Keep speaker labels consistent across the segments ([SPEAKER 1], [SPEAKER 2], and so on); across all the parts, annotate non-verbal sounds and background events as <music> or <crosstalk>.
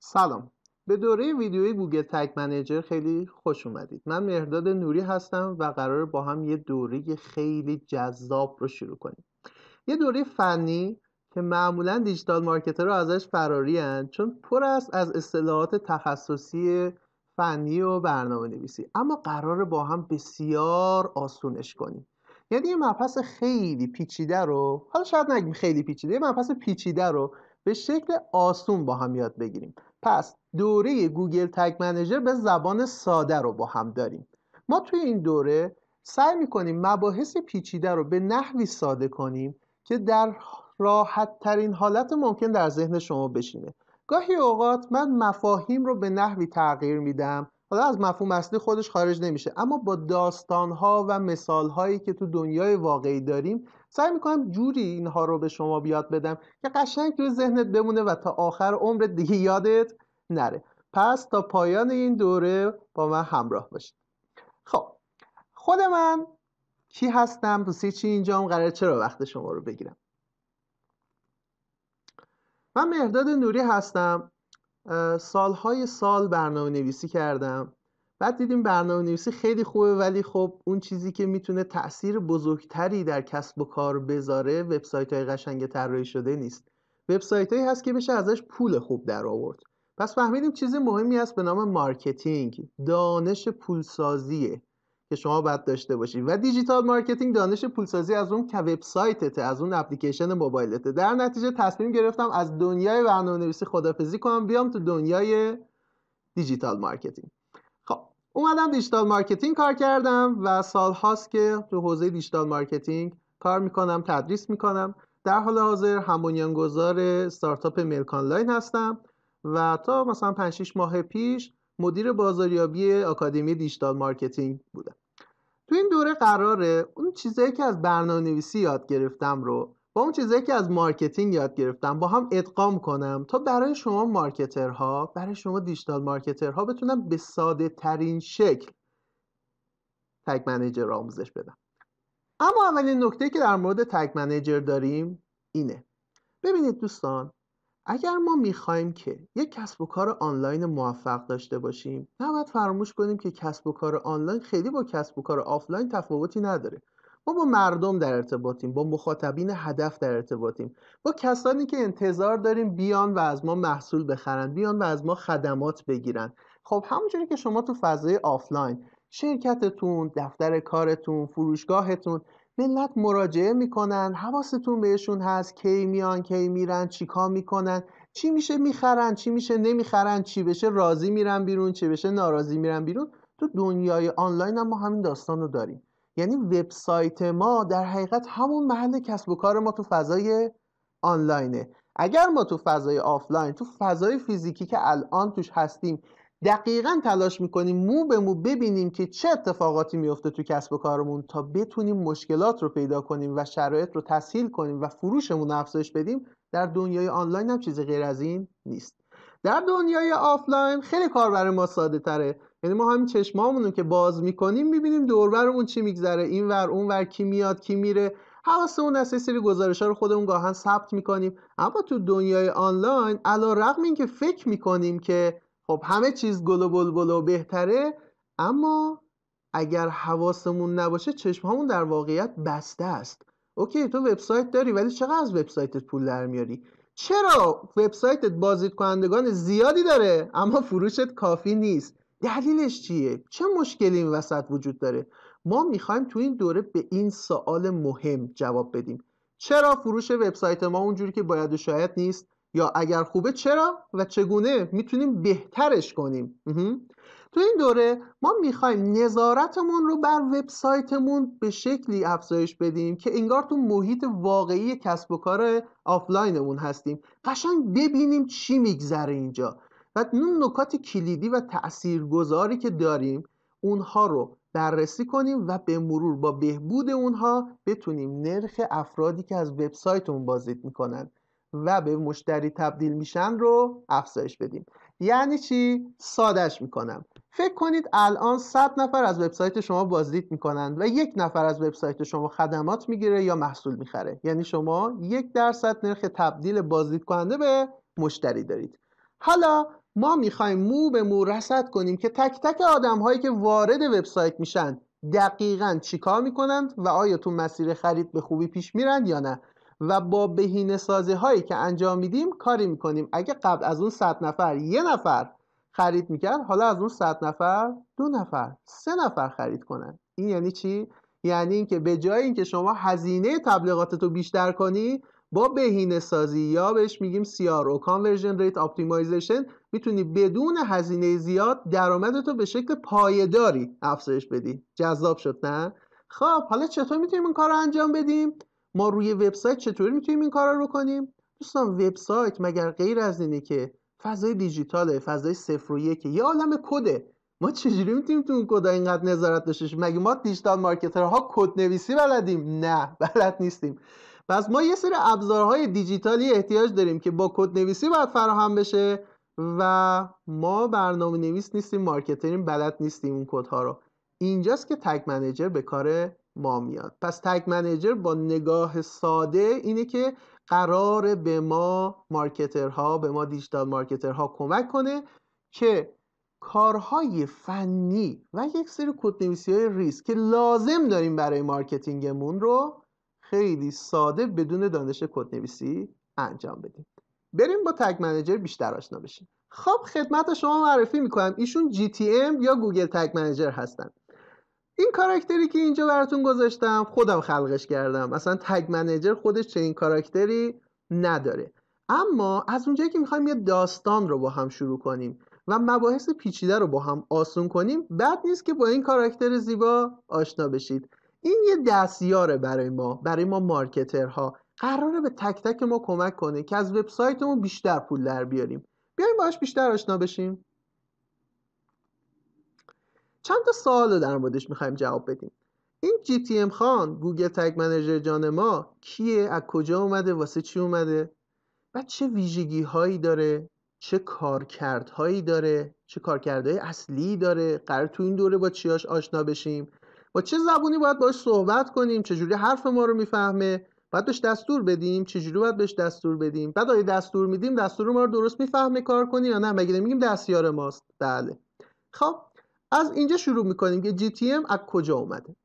[SPEAKER 1] سلام به دوره ویدیوی گوگل تگ منیجر خیلی خوش اومدید من مهرداد نوری هستم و قرار با هم یه دوره خیلی جذاب رو شروع کنیم یه دوره فنی که معمولا دیجیتال مارکترها ازش فراری چون پر است از اصطلاحات تخصصی فنی و برنامه نویسی اما قرار با هم بسیار آسونش کنیم یعنی یه مبحث خیلی پیچیده رو حالا شاید نگیم خیلی پیچیده یه مبحث پیچیده رو به شکل آسون با هم یاد بگیریم پس دوره گوگل تگ منیجر به زبان ساده رو با هم داریم ما توی این دوره سعی میکنیم مباحث پیچیده رو به نحوی ساده کنیم که در راحت ترین حالت ممکن در ذهن شما بشینه گاهی اوقات من مفاهیم رو به نحوی تغییر میدم حالا از مفهوم اصلی خودش خارج نمیشه اما با داستانها و مثالهایی که تو دنیای واقعی داریم سعی میکنم جوری اینها رو به شما بیاد بدم که قشنگ تو ذهنت بمونه و تا آخر عمر دیگه یادت نره پس تا پایان این دوره با من همراه باشید خب خود من کی هستم تو چی اینجام قرار چرا وقت شما رو بگیرم من مهداد نوری هستم سالهای سال برنامه نویسی کردم بعد دیدیم برنامه نویسی خیلی خوبه ولی خب اون چیزی که میتونه تاثیر بزرگتری در کسب و کار بذاره وبسایت های قشنگ طراحی شده نیست وبسایت هایی هست که بشه ازش پول خوب در آورد پس فهمیدیم چیز مهمی هست به نام مارکتینگ دانش پولسازیه که شما باید داشته باشید و دیجیتال مارکتینگ دانش پولسازی از اون وبسایتت از اون اپلیکیشن موبایلته در نتیجه تصمیم گرفتم از دنیای برنامه‌نویسی نویسی کنم بیام تو دنیای دیجیتال مارکتینگ خب اومدم دیجیتال مارکتینگ کار کردم و سالهاست که تو حوزه دیجیتال مارکتینگ کار میکنم تدریس میکنم در حال حاضر گذار استارتاپ ملک آنلاین هستم و تا مثلا 5 ماه پیش مدیر بازاریابی آکادمی دیجیتال مارکتینگ بودم تو این دوره قراره اون چیزایی که از برنامه نویسی یاد گرفتم رو با اون چیزایی که از مارکتینگ یاد گرفتم با هم ادغام کنم تا برای شما مارکترها برای شما دیجیتال مارکترها بتونم به ساده ترین شکل تگ منیجر را آموزش بدم اما اولین نکته که در مورد تگ منیجر داریم اینه ببینید دوستان اگر ما میخوایم که یک کسب و کار آنلاین موفق داشته باشیم نباید فراموش کنیم که کسب و کار آنلاین خیلی با کسب و کار آفلاین تفاوتی نداره ما با مردم در ارتباطیم با مخاطبین هدف در ارتباطیم با کسانی که انتظار داریم بیان و از ما محصول بخرن بیان و از ما خدمات بگیرن خب همونجوری که شما تو فضای آفلاین شرکتتون دفتر کارتون فروشگاهتون ملت مراجعه میکنن حواستون بهشون هست کی میان کی میرن چیکا میکنن چی میشه میخرن چی میشه نمیخرن چی بشه راضی میرن بیرون چی بشه ناراضی میرن بیرون تو دنیای آنلاین هم ما همین داستان رو داریم یعنی وبسایت ما در حقیقت همون محل کسب و کار ما تو فضای آنلاینه اگر ما تو فضای آفلاین تو فضای فیزیکی که الان توش هستیم دقیقا تلاش میکنیم مو به مو ببینیم که چه اتفاقاتی میفته تو کسب و کارمون تا بتونیم مشکلات رو پیدا کنیم و شرایط رو تسهیل کنیم و فروشمون افزایش بدیم در دنیای آنلاین هم چیز غیر از این نیست در دنیای آفلاین خیلی کار برای ما ساده تره یعنی ما همین چشمامون رو که باز میکنیم میبینیم دوربرمون اون چی میگذره این ور اون ور کی میاد کی میره حواسمون از سری گزارش ها رو خودمون گاهن ثبت میکنیم اما تو دنیای آنلاین علا رقم این که فکر میکنیم که خب همه چیز گل و بلبل و بهتره اما اگر حواسمون نباشه چشمهامون در واقعیت بسته است اوکی تو وبسایت داری ولی چقدر از وبسایتت پول در میاری چرا وبسایتت بازدید کنندگان زیادی داره اما فروشت کافی نیست دلیلش چیه چه مشکلی این وسط وجود داره ما میخوایم تو این دوره به این سوال مهم جواب بدیم چرا فروش وبسایت ما اونجوری که باید و شاید نیست یا اگر خوبه چرا و چگونه میتونیم بهترش کنیم تو این دوره ما میخوایم نظارتمون رو بر وبسایتمون به شکلی افزایش بدیم که انگار تو محیط واقعی کسب و کار آفلاینمون هستیم قشنگ ببینیم چی میگذره اینجا و اون نکات کلیدی و تاثیرگذاری که داریم اونها رو بررسی کنیم و به مرور با بهبود اونها بتونیم نرخ افرادی که از وبسایتمون بازدید میکنن و به مشتری تبدیل میشن رو افزایش بدیم یعنی چی سادهش میکنم فکر کنید الان 100 نفر از وبسایت شما بازدید میکنند و یک نفر از وبسایت شما خدمات میگیره یا محصول میخره یعنی شما یک درصد نرخ تبدیل بازدید کننده به مشتری دارید حالا ما میخوایم مو به مو رصد کنیم که تک تک آدم هایی که وارد وبسایت میشن دقیقا چیکار میکنند و آیا تو مسیر خرید به خوبی پیش میرند یا نه و با بهینه سازی هایی که انجام میدیم کاری میکنیم اگه قبل از اون صد نفر یه نفر خرید میکرد حالا از اون صد نفر دو نفر سه نفر خرید کنن این یعنی چی یعنی اینکه به جای اینکه شما هزینه تبلیغاتت رو بیشتر کنی با بهینه سازی یا بهش میگیم CRO Conversion Rate Optimization میتونی بدون هزینه زیاد درآمدت رو به شکل پایداری افزایش بدی جذاب شد نه خب حالا چطور میتونیم این کار رو انجام بدیم ما روی وبسایت چطوری میتونیم این کار رو کنیم دوستان وبسایت مگر غیر از اینه که فضای دیجیتاله فضای صفر و یکه یه عالم کده ما چجوری میتونیم تو اون کدا اینقدر نظارت داشته مگه ما دیجیتال مارکترها کد نویسی بلدیم نه بلد نیستیم پس ما یه سری ابزارهای دیجیتالی احتیاج داریم که با کد نویسی باید فراهم بشه و ما برنامه نویس نیستیم مارکترین بلد نیستیم اون کدها رو اینجاست که تگ منیجر به کار ما میاد پس تگ منیجر با نگاه ساده اینه که قرار به ما مارکترها به ما دیجیتال مارکترها کمک کنه که کارهای فنی و یک سری کودنویسی های ریسک که لازم داریم برای مارکتینگمون رو خیلی ساده بدون دانش کدنویسی انجام بدیم بریم با تگ منیجر بیشتر آشنا بشیم خب خدمت شما معرفی میکنم ایشون GTM یا گوگل تگ منیجر هستن این کاراکتری که اینجا براتون گذاشتم خودم خلقش کردم اصلا تگ منیجر خودش این کاراکتری نداره اما از اونجایی که میخوایم یه داستان رو با هم شروع کنیم و مباحث پیچیده رو با هم آسون کنیم بد نیست که با این کاراکتر زیبا آشنا بشید این یه دستیاره برای ما برای ما مارکترها قراره به تک تک ما کمک کنه که از وبسایتمون بیشتر پول در بیاریم بیایم باش بیشتر آشنا بشیم چند تا سوال رو در موردش میخوایم جواب بدیم این جی تی خان گوگل تگ منیجر جان ما کیه از کجا اومده واسه چی اومده و چه ویژگی هایی داره چه کارکردهایی داره چه کارکردهای اصلی داره قرار تو این دوره با چیاش آشنا بشیم با چه زبونی باید باش صحبت کنیم چجوری حرف ما رو میفهمه باید بهش دستور بدیم چجوری باید بهش دستور بدیم بعد آیا دستور میدیم دستور ما رو درست میفهمه کار کنی یا نه مگه نمیگیم دستیار ماست بله خب از اینجا شروع میکنیم که GTM از کجا اومده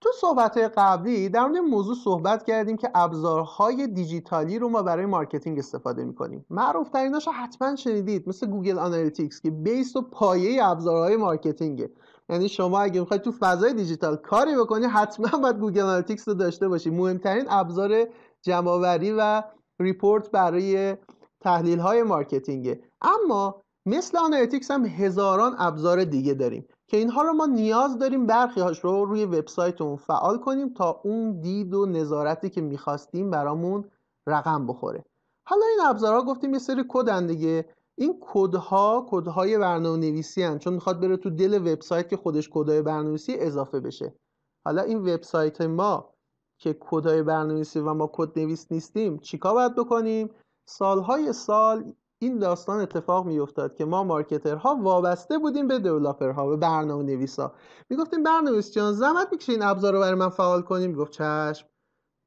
[SPEAKER 1] تو صحبت قبلی در مورد موضوع صحبت کردیم که ابزارهای دیجیتالی رو ما برای مارکتینگ استفاده میکنیم معروف تریناش حتما شنیدید مثل گوگل آنالیتیکس که بیس و پایه ابزارهای مارکتینگه یعنی شما اگه میخواید تو فضای دیجیتال کاری بکنی حتما باید گوگل آنالیتیکس رو داشته باشی مهمترین ابزار جمعآوری و ریپورت برای تحلیل های مارکتینگه اما مثل آنالیتیکس هم هزاران ابزار دیگه داریم که اینها رو ما نیاز داریم برخی هاش رو روی وبسایتمون فعال کنیم تا اون دید و نظارتی که میخواستیم برامون رقم بخوره حالا این ابزارها گفتیم یه سری کدن دیگه این کدها کدهای برنامه نویسی هن. چون میخواد بره تو دل وبسایت که خودش کدهای برنامه‌نویسی اضافه بشه حالا این وبسایت ما که کدهای برنامه‌نویسی و ما کد نویس نیستیم چیکار باید بکنیم سالهای سال این داستان اتفاق افتاد که ما مارکترها وابسته بودیم به دیولپرها و برنامه نویسا میگفتیم برنامه‌نویس جان زحمت میکشه این ابزار رو برای من فعال کنیم گفت چشم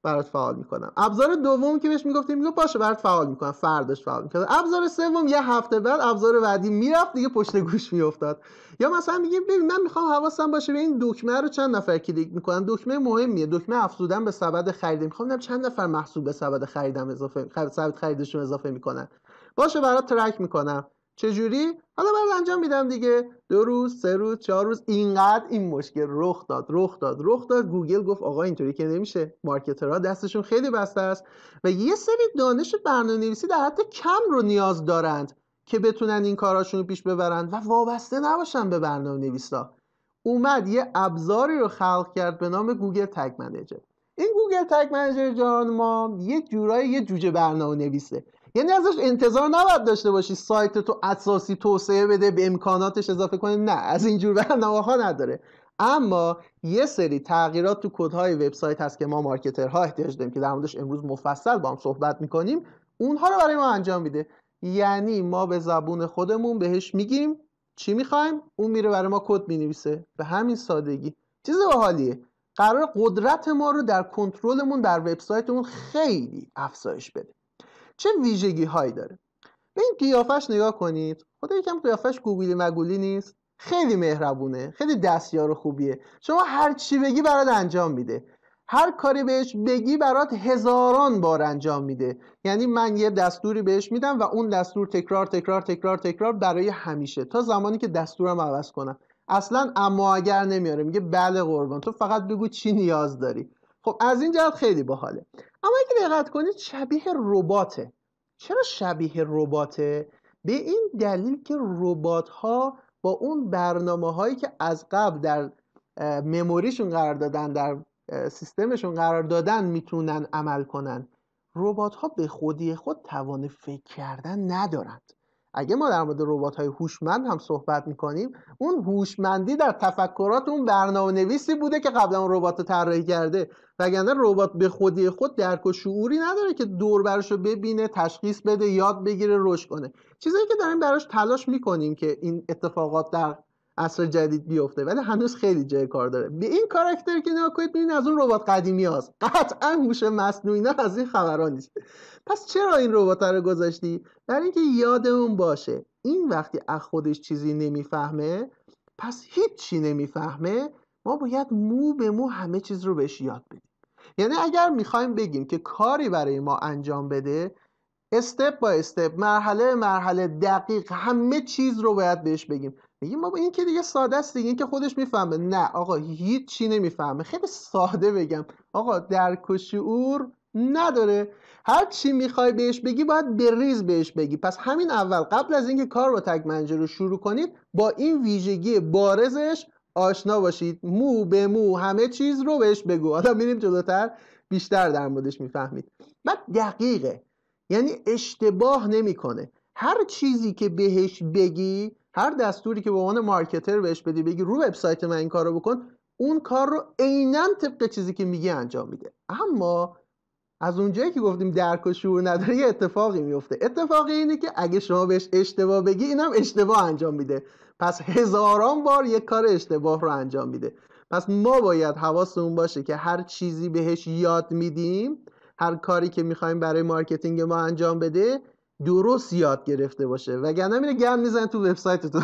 [SPEAKER 1] برات فعال میکنم ابزار دوم که بهش میگفتیم میگفت باشه برات فعال میکنم فردش فعال میکنم ابزار سوم یه هفته بعد ابزار بعدی میرفت دیگه پشت گوش میافتاد یا مثلا میگیم ببین من میخوام حواسم باشه به این دکمه رو چند نفر کلیک میکنن دکمه مهمیه دکمه افزودن به سبد خرید میخوام چند نفر محصول به سبد خریدم اضافه خریدشون اضافه میکنن باشه برات ترک میکنم چجوری حالا برات انجام میدم دیگه دو روز سه روز چهار روز اینقدر این مشکل رخ داد رخ داد رخ داد گوگل گفت آقا اینطوری که نمیشه مارکترها دستشون خیلی بسته است و یه سری دانش نویسی در حد کم رو نیاز دارند که بتونن این کاراشون رو پیش ببرند و وابسته نباشن به برنامه نویسا اومد یه ابزاری رو خلق کرد به نام گوگل تگ منیجر این گوگل تگ منیجر جان ما یک جورایی یه جوجه برنامه نویسه یعنی ازش انتظار نباید داشته باشی سایت تو اساسی توسعه بده به امکاناتش اضافه کنه نه از اینجور برنامه ها نداره اما یه سری تغییرات تو کدهای وبسایت هست که ما مارکترها احتیاج داریم که در موردش امروز مفصل با هم صحبت میکنیم اونها رو برای ما انجام میده یعنی ما به زبون خودمون بهش میگیم چی میخوایم اون میره برای ما کد مینویسه به همین سادگی چیز باحالیه قرار قدرت ما رو در کنترلمون در وبسایتمون خیلی افزایش بده چه ویژگی هایی داره به این قیافش نگاه کنید خدا یکم قیافش گوگلی مگولی نیست خیلی مهربونه خیلی دستیار و خوبیه شما هر چی بگی برات انجام میده هر کاری بهش بگی برات هزاران بار انجام میده یعنی من یه دستوری بهش میدم و اون دستور تکرار تکرار تکرار تکرار برای همیشه تا زمانی که دستورم عوض کنم اصلا اما اگر نمیاره میگه بله قربان تو فقط بگو چی نیاز داری خب از این جهت خیلی باحاله اما اگه دقت کنید شبیه رباته چرا شبیه رباته به این دلیل که ربات ها با اون برنامه هایی که از قبل در مموریشون قرار دادن در سیستمشون قرار دادن میتونن عمل کنن ربات ها به خودی خود توان فکر کردن ندارند اگه ما در مورد ربات های هوشمند هم صحبت میکنیم اون هوشمندی در تفکرات اون برنامه نویسی بوده که قبلا اون ربات رو طراحی کرده وگرنه ربات به خودی خود درک و شعوری نداره که دور براش رو ببینه تشخیص بده یاد بگیره رشد کنه چیزایی که داریم براش تلاش میکنیم که این اتفاقات در عصر جدید بیفته ولی هنوز خیلی جای کار داره به این کاراکتر که نگاه کنید از اون ربات قدیمی هاست قطعا هوش مصنوعی نه از این خبرها نیست پس چرا این ربات رو گذاشتی برای اینکه یادمون باشه این وقتی از خودش چیزی نمیفهمه پس هیچی نمیفهمه ما باید مو به مو همه چیز رو بهش یاد بدیم یعنی اگر میخوایم بگیم که کاری برای ما انجام بده استپ با استپ مرحله مرحله دقیق همه چیز رو باید بهش بگیم میگیم بابا این که دیگه ساده است دیگه این که خودش میفهمه نه آقا هیچ چی نمیفهمه خیلی ساده بگم آقا درک و شعور نداره هر چی میخوای بهش بگی باید بریز بهش بگی پس همین اول قبل از اینکه کار با تگ رو شروع کنید با این ویژگی بارزش آشنا باشید مو به مو همه چیز رو بهش بگو حالا میریم جلوتر بیشتر در موردش میفهمید بعد دقیقه یعنی اشتباه نمیکنه هر چیزی که بهش بگی هر دستوری که به عنوان مارکتر بهش بدی بگی رو وبسایت من این کار رو بکن اون کار رو عینا طبق چیزی که میگی انجام میده اما از اونجایی که گفتیم درک و شعور نداره یه اتفاقی میفته اتفاقی اینه که اگه شما بهش اشتباه بگی اینم اشتباه انجام میده پس هزاران بار یک کار اشتباه رو انجام میده پس ما باید حواسمون باشه که هر چیزی بهش یاد میدیم هر کاری که میخوایم برای مارکتینگ ما انجام بده درست یاد گرفته باشه وگرنه میره گن میزن تو وبسایتتون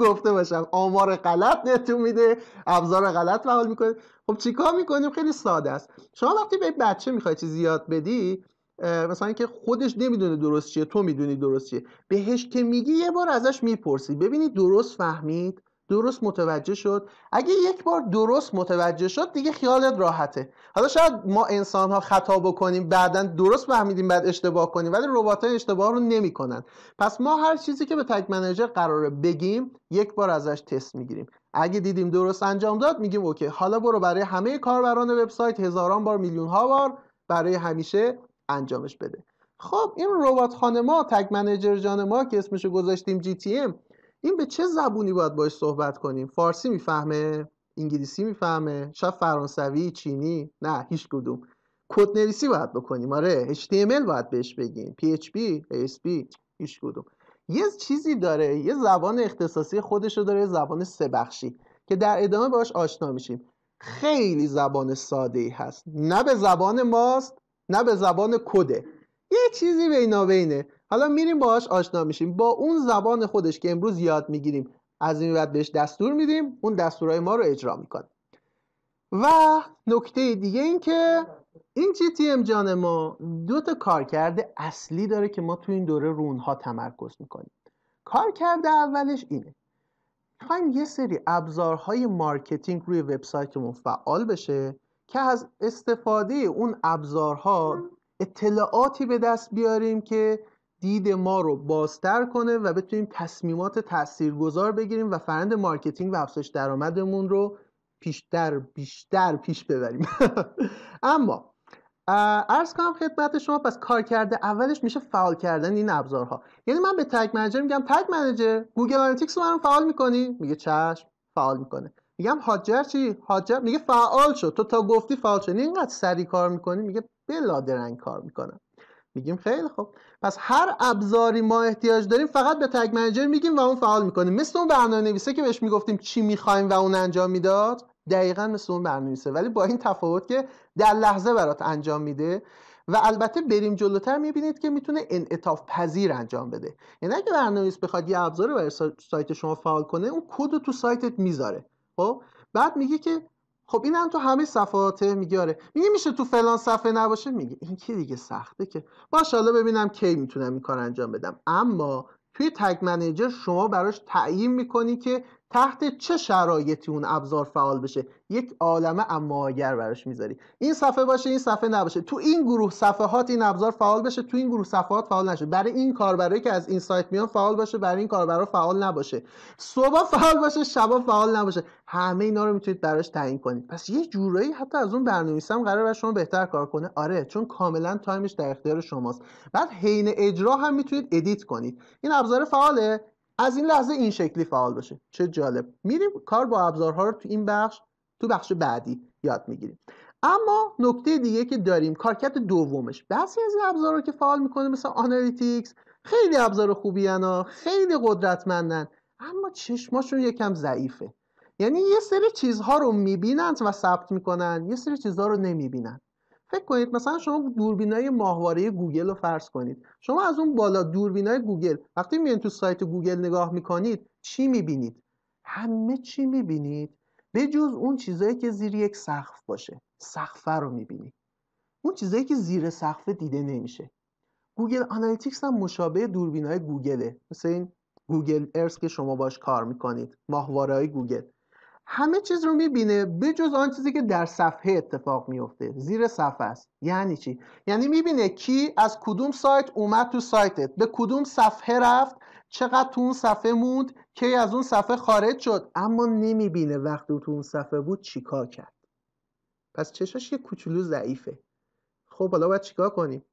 [SPEAKER 1] گفته باشم آمار غلط نتون میده ابزار غلط فعال میکنه خب چیکار میکنیم خیلی ساده است شما وقتی به بچه میخوای چیزی یاد بدی مثلا اینکه خودش نمیدونه درست چیه تو میدونی درست چیه بهش که میگی یه بار ازش میپرسی ببینی درست فهمید درست متوجه شد اگه یک بار درست متوجه شد دیگه خیالت راحته حالا شاید ما انسان ها خطا بکنیم بعدا درست فهمیدیم بعد اشتباه کنیم ولی ربات های اشتباه رو نمیکنن پس ما هر چیزی که به تگ منیجر قراره بگیم یک بار ازش تست میگیریم اگه دیدیم درست انجام داد میگیم اوکی حالا برو برای همه کاربران وبسایت هزاران بار میلیون ها بار برای همیشه انجامش بده خب این ربات ما تگ منیجر جان ما که اسمشو گذاشتیم GTM این به چه زبونی باید باش صحبت کنیم فارسی میفهمه انگلیسی میفهمه شاید فرانسوی چینی نه هیچ کدوم کد نویسی باید بکنیم آره HTML باید بهش بگیم PHP ASP هیچ کدوم یه چیزی داره یه زبان اختصاصی خودشو داره یه زبان سه که در ادامه باش آشنا میشیم خیلی زبان ساده ای هست نه به زبان ماست نه به زبان کده یه چیزی بینابینه حالا میریم باهاش آشنا میشیم با اون زبان خودش که امروز یاد میگیریم از این بعد بهش دستور میدیم اون دستورهای ما رو اجرا میکنه و نکته دیگه این که این جی تی ام جان ما دو تا کرده اصلی داره که ما تو این دوره رونها تمرکز میکنیم کرده اولش اینه میخوایم یه سری ابزارهای مارکتینگ روی وبسایتمون فعال بشه که از استفاده اون ابزارها اطلاعاتی به دست بیاریم که دید ما رو بازتر کنه و بتونیم تصمیمات تاثیرگذار بگیریم و فرند مارکتینگ و افزایش درآمدمون رو بیشتر بیشتر پیش ببریم <laughs> اما ارز کنم خدمت شما پس کار کرده اولش میشه فعال کردن این ابزارها یعنی من به تگ منجر میگم تگ منجر گوگل آنالیتیکس رو من فعال میکنی میگه چشم فعال میکنه میگم هاجر چی هاجر میگه فعال شد تو تا گفتی فعال شد اینقدر سری کار میکنی میگه بلادرنگ کار میکنه. میگیم خیلی خب پس هر ابزاری ما احتیاج داریم فقط به تگ منیجر میگیم و اون فعال میکنه مثل اون برنامه نویسه که بهش میگفتیم چی میخوایم و اون انجام میداد دقیقا مثل اون برنامه نویسه ولی با این تفاوت که در لحظه برات انجام میده و البته بریم جلوتر میبینید که میتونه انعطاف پذیر انجام بده یعنی اگه برنامه‌نویس بخواد یه ابزار برای سایت شما فعال کنه اون کد رو تو سایتت میذاره خب بعد میگه که خب این هم تو همه صفحات میگاره آره میگه میشه تو فلان صفحه نباشه میگه این که دیگه سخته که باش حالا ببینم کی میتونم این کار انجام بدم اما توی تگ منیجر شما براش تعیین میکنی که تحت چه شرایطی اون ابزار فعال بشه یک عالمه اگر براش میذاری این صفحه باشه این صفحه نباشه تو این گروه صفحات این ابزار فعال بشه تو این گروه صفحات فعال نشه برای این کاربرایی که از این سایت میان فعال باشه برای این کاربرا فعال نباشه صبح فعال باشه شبا فعال نباشه همه اینا رو میتونید براش تعیین کنید پس یه جورایی حتی از اون برنامه‌نویسم قرار بر شما بهتر کار کنه آره چون کاملا تایمش در اختیار شماست بعد حین اجرا هم میتونید ادیت کنید این ابزار فعاله از این لحظه این شکلی فعال باشه چه جالب میریم کار با ابزارها رو تو این بخش تو بخش بعدی یاد میگیریم اما نکته دیگه که داریم کارکت دومش بعضی از این ابزارها که فعال میکنه مثل آنالیتیکس خیلی ابزار خوبی هن خیلی قدرتمندن اما چشماشون یکم ضعیفه یعنی یه سری چیزها رو میبینن و ثبت میکنن یه سری چیزها رو نمیبینن فکر کنید مثلا شما دوربینای ماهواره گوگل رو فرض کنید شما از اون بالا دوربینای گوگل وقتی میرین تو سایت گوگل نگاه میکنید چی میبینید همه چی میبینید به جز اون چیزایی که زیر یک سقف باشه سقف رو میبینید اون چیزایی که زیر سقف دیده نمیشه گوگل آنالیتیکس هم مشابه دوربینای گوگله مثل این گوگل ارث که شما باش کار میکنید ماهواره های گوگل همه چیز رو میبینه بجز آن چیزی که در صفحه اتفاق میفته زیر صفحه است یعنی چی یعنی میبینه کی از کدوم سایت اومد تو سایتت به کدوم صفحه رفت چقدر تو اون صفحه موند کی از اون صفحه خارج شد اما نمیبینه وقتی تو اون صفحه بود چیکار کرد پس چشاش یه کوچولو ضعیفه خب حالا باید چیکار کنیم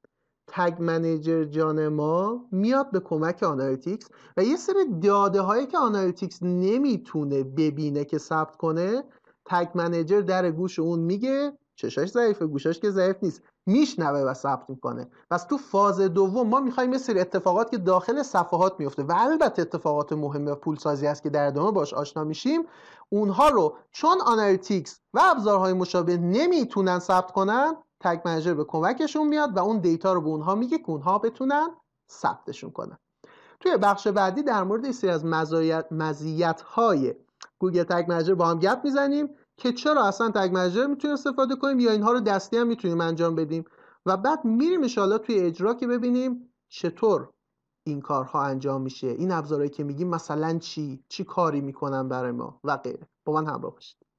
[SPEAKER 1] تگ منیجر جان ما میاد به کمک آنالیتیکس و یه سری داده هایی که آنالیتیکس نمیتونه ببینه که ثبت کنه تگ منیجر در گوش اون میگه چشاش ضعیفه گوشاش که ضعیف نیست میشنوه و ثبت میکنه پس تو فاز دوم ما میخوایم یه سری اتفاقات که داخل صفحات میفته و البته اتفاقات مهم و پولسازی است که در ادامه باش آشنا میشیم اونها رو چون آنالیتیکس و ابزارهای مشابه نمیتونن ثبت کنن تگ منیجر به کمکشون میاد و اون دیتا رو به اونها میگه که اونها بتونن ثبتشون کنن توی بخش بعدی در مورد سری از مزیت های گوگل تگ منیجر با هم گپ میزنیم که چرا اصلا تگ منیجر میتونیم استفاده کنیم یا اینها رو دستی هم میتونیم انجام بدیم و بعد میریم انشاءالله توی اجرا که ببینیم چطور این کارها انجام میشه این ابزارهایی که میگیم مثلا چی چی کاری میکنن برای ما و غیره با من همراه باشید